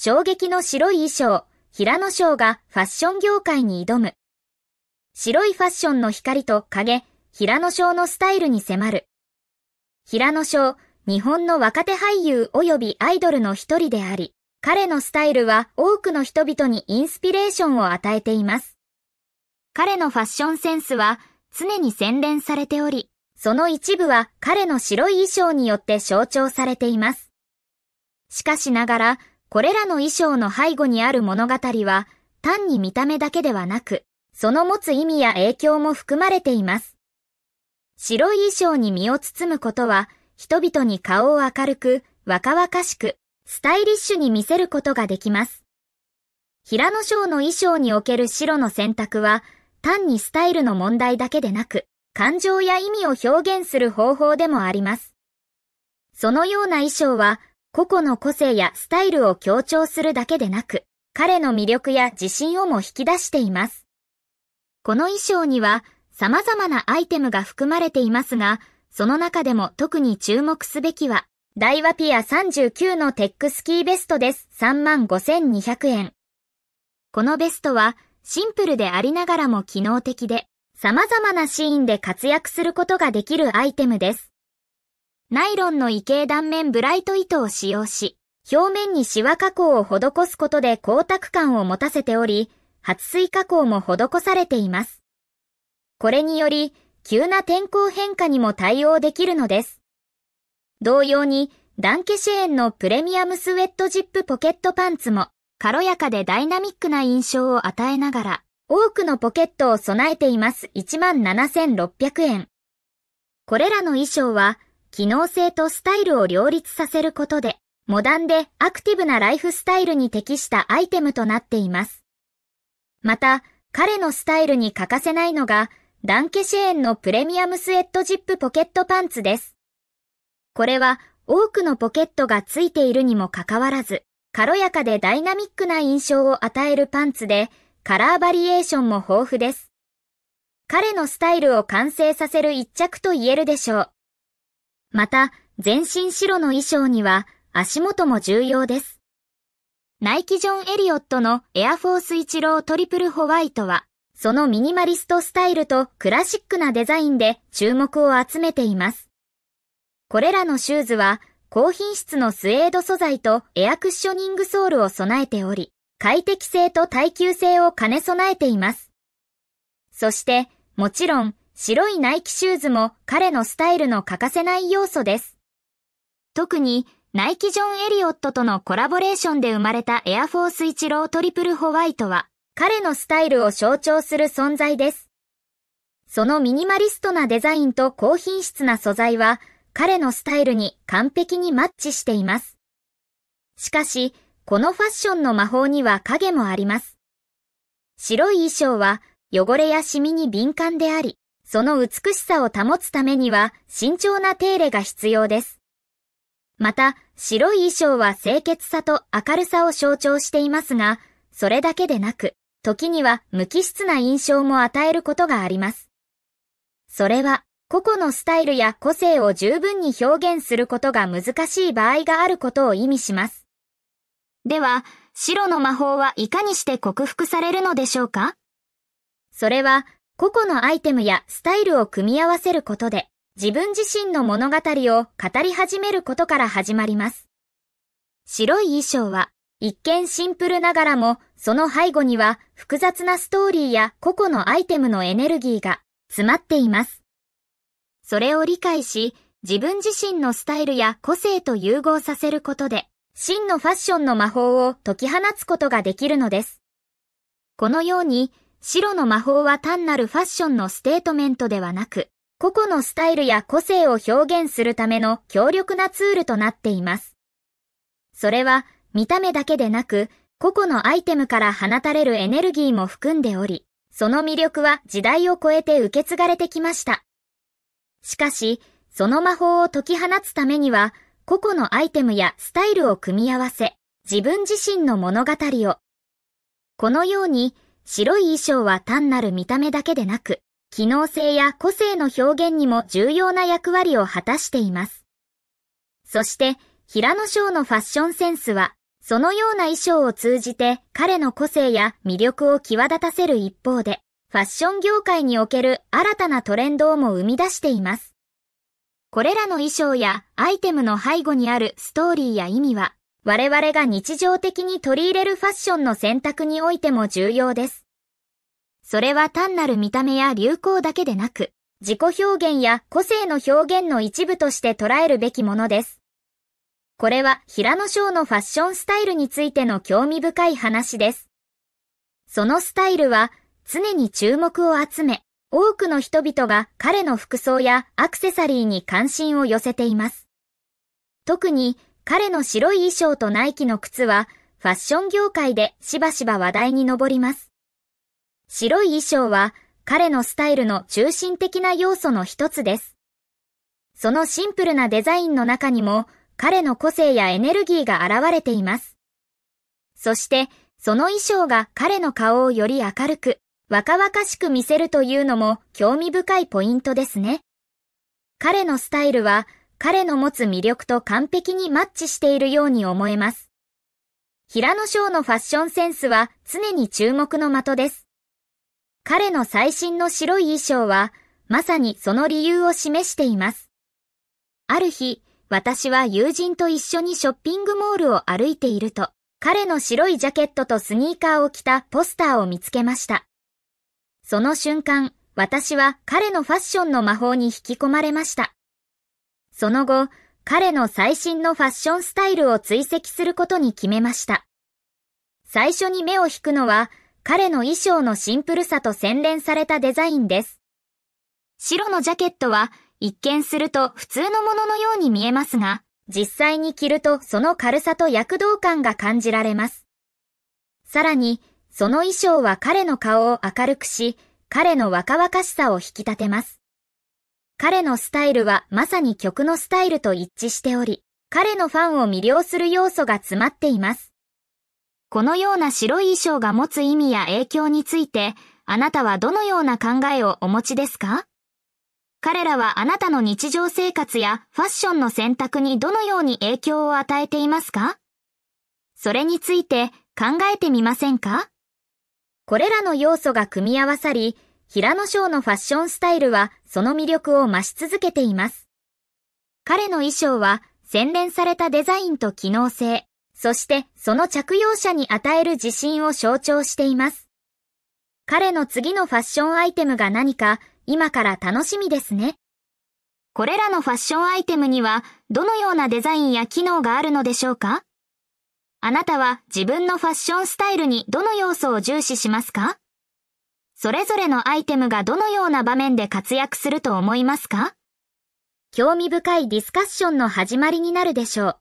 衝撃の白い衣装、平野翔がファッション業界に挑む。白いファッションの光と影、平野翔のスタイルに迫る。平野翔、日本の若手俳優及びアイドルの一人であり、彼のスタイルは多くの人々にインスピレーションを与えています。彼のファッションセンスは常に洗練されており、その一部は彼の白い衣装によって象徴されています。しかしながら、これらの衣装の背後にある物語は、単に見た目だけではなく、その持つ意味や影響も含まれています。白い衣装に身を包むことは、人々に顔を明るく、若々しく、スタイリッシュに見せることができます。平野章の衣装における白の選択は、単にスタイルの問題だけでなく、感情や意味を表現する方法でもあります。そのような衣装は、個々の個性やスタイルを強調するだけでなく、彼の魅力や自信をも引き出しています。この衣装には様々なアイテムが含まれていますが、その中でも特に注目すべきは、ダイワピア39のテックスキーベストです。35,200円。このベストはシンプルでありながらも機能的で、様々なシーンで活躍することができるアイテムです。ナイロンの異形断面ブライト糸を使用し、表面にシワ加工を施すことで光沢感を持たせており、発水加工も施されています。これにより、急な天候変化にも対応できるのです。同様に、ダンケシェーンのプレミアムスウェットジップポケットパンツも、軽やかでダイナミックな印象を与えながら、多くのポケットを備えています。17,600円。これらの衣装は、機能性とスタイルを両立させることで、モダンでアクティブなライフスタイルに適したアイテムとなっています。また、彼のスタイルに欠かせないのが、ダンケシェーンのプレミアムスエットジップポケットパンツです。これは多くのポケットがついているにもかかわらず、軽やかでダイナミックな印象を与えるパンツで、カラーバリエーションも豊富です。彼のスタイルを完成させる一着と言えるでしょう。また、全身白の衣装には足元も重要です。ナイキ・ジョン・エリオットのエアフォース一郎トリプルホワイトは、そのミニマリストスタイルとクラシックなデザインで注目を集めています。これらのシューズは、高品質のスウェード素材とエアクッショニングソールを備えており、快適性と耐久性を兼ね備えています。そして、もちろん、白いナイキシューズも彼のスタイルの欠かせない要素です。特に、ナイキジョン・エリオットとのコラボレーションで生まれたエアフォース一郎トリプルホワイトは、彼のスタイルを象徴する存在です。そのミニマリストなデザインと高品質な素材は、彼のスタイルに完璧にマッチしています。しかし、このファッションの魔法には影もあります。白い衣装は汚れやシミに敏感であり、その美しさを保つためには慎重な手入れが必要です。また、白い衣装は清潔さと明るさを象徴していますが、それだけでなく、時には無機質な印象も与えることがあります。それは、個々のスタイルや個性を十分に表現することが難しい場合があることを意味します。では、白の魔法はいかにして克服されるのでしょうかそれは、個々のアイテムやスタイルを組み合わせることで、自分自身の物語を語り始めることから始まります。白い衣装は、一見シンプルながらも、その背後には複雑なストーリーや個々のアイテムのエネルギーが詰まっています。それを理解し、自分自身のスタイルや個性と融合させることで、真のファッションの魔法を解き放つことができるのです。このように、白の魔法は単なるファッションのステートメントではなく、個々のスタイルや個性を表現するための強力なツールとなっています。それは見た目だけでなく、個々のアイテムから放たれるエネルギーも含んでおり、その魅力は時代を超えて受け継がれてきました。しかし、その魔法を解き放つためには、個々のアイテムやスタイルを組み合わせ、自分自身の物語を。このように、白い衣装は単なる見た目だけでなく、機能性や個性の表現にも重要な役割を果たしています。そして、平野翔のファッションセンスは、そのような衣装を通じて彼の個性や魅力を際立たせる一方で、ファッション業界における新たなトレンドをも生み出しています。これらの衣装やアイテムの背後にあるストーリーや意味は、我々が日常的に取り入れるファッションの選択においても重要です。それは単なる見た目や流行だけでなく、自己表現や個性の表現の一部として捉えるべきものです。これは平野翔のファッションスタイルについての興味深い話です。そのスタイルは常に注目を集め、多くの人々が彼の服装やアクセサリーに関心を寄せています。特に彼の白い衣装とナイキの靴は、ファッション業界でしばしば話題に上ります。白い衣装は、彼のスタイルの中心的な要素の一つです。そのシンプルなデザインの中にも、彼の個性やエネルギーが現れています。そして、その衣装が彼の顔をより明るく、若々しく見せるというのも興味深いポイントですね。彼のスタイルは彼の持つ魅力と完璧にマッチしているように思えます。平野翔のファッションセンスは常に注目の的です。彼の最新の白い衣装は、まさにその理由を示しています。ある日、私は友人と一緒にショッピングモールを歩いていると、彼の白いジャケットとスニーカーを着たポスターを見つけました。その瞬間、私は彼のファッションの魔法に引き込まれました。その後、彼の最新のファッションスタイルを追跡することに決めました。最初に目を引くのは、彼の衣装のシンプルさと洗練されたデザインです。白のジャケットは、一見すると普通のもののように見えますが、実際に着るとその軽さと躍動感が感じられます。さらに、その衣装は彼の顔を明るくし、彼の若々しさを引き立てます。彼のスタイルはまさに曲のスタイルと一致しており、彼のファンを魅了する要素が詰まっています。このような白い衣装が持つ意味や影響について、あなたはどのような考えをお持ちですか彼らはあなたの日常生活やファッションの選択にどのように影響を与えていますかそれについて考えてみませんかこれらの要素が組み合わさり、平野翔のファッションスタイルはその魅力を増し続けています。彼の衣装は洗練されたデザインと機能性、そしてその着用者に与える自信を象徴しています。彼の次のファッションアイテムが何か今から楽しみですね。これらのファッションアイテムにはどのようなデザインや機能があるのでしょうかあなたは自分のファッションスタイルにどの要素を重視しますかそれぞれのアイテムがどのような場面で活躍すると思いますか興味深いディスカッションの始まりになるでしょう。